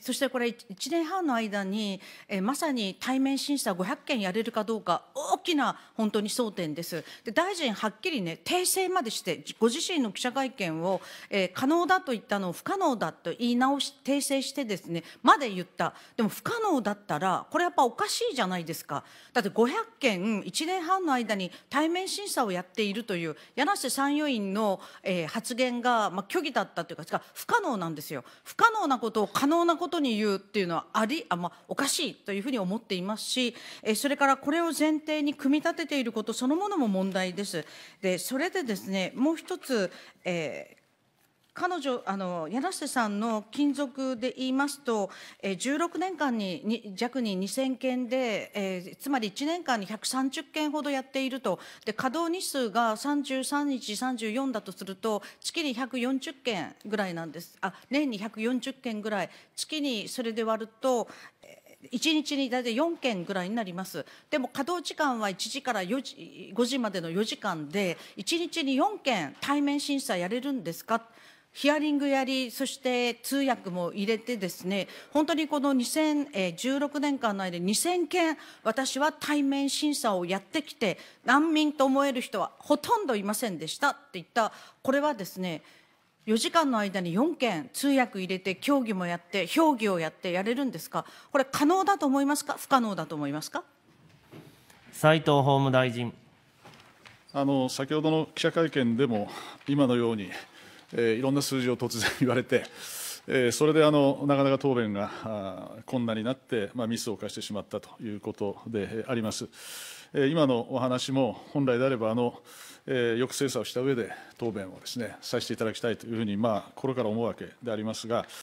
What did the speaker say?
そしてこれ1年半の間に、えまさに対面審査500件やれるかどうか大きな本当に争点ですで大臣はっきりね訂正までしてご自身の記者会見を、えー、可能だと言ったのを不可能だと言い直し訂正してですねまで言ったでも不可能だったらこれやっぱおかしいじゃないですかだって500件1年半の間に対面審査をやっているという柳瀬参与員の、えー、発言が、まあ、虚偽だったというか不可能なんですよ不可能なことを可能ななことに言うっていうのはありあ、まあ、おかしいというふうに思っていますし、えそれからこれを前提に組み立てていることそのものも問題です。でそれでですねもう一つ、えー彼女あの柳瀬さんの勤続で言いますと、えー、16年間にに弱に2000件で、えー、つまり1年間に130件ほどやっているとで稼働日数が33日34だとすると月に140件ぐらいなんですあ年に140件ぐらい月にそれで割ると、1日に大体4件ぐらいになりますでも稼働時間は1時から時5時までの4時間で1日に4件対面審査やれるんですかヒアリングやり、そして通訳も入れてですね、本当にこの2016年間の間に2000件、私は対面審査をやってきて、難民と思える人はほとんどいませんでしたって言った、これはですね、4時間の間に4件通訳入れて協議もやって評議をやってやれるんですかこれ可能だと思いますか不可能だと思いますか斉藤法務大臣あの先ほどの記者会見でも今のようにえいろんな数字を突然言われて、えそれであのなかなか答弁が困難になって、まあ、ミスを犯してしまったということであります。え今のお話も本来であればあの、えよく精査をした上で答弁をですねさせていただきたいというふうに、まあ、心から思うわけでありますが。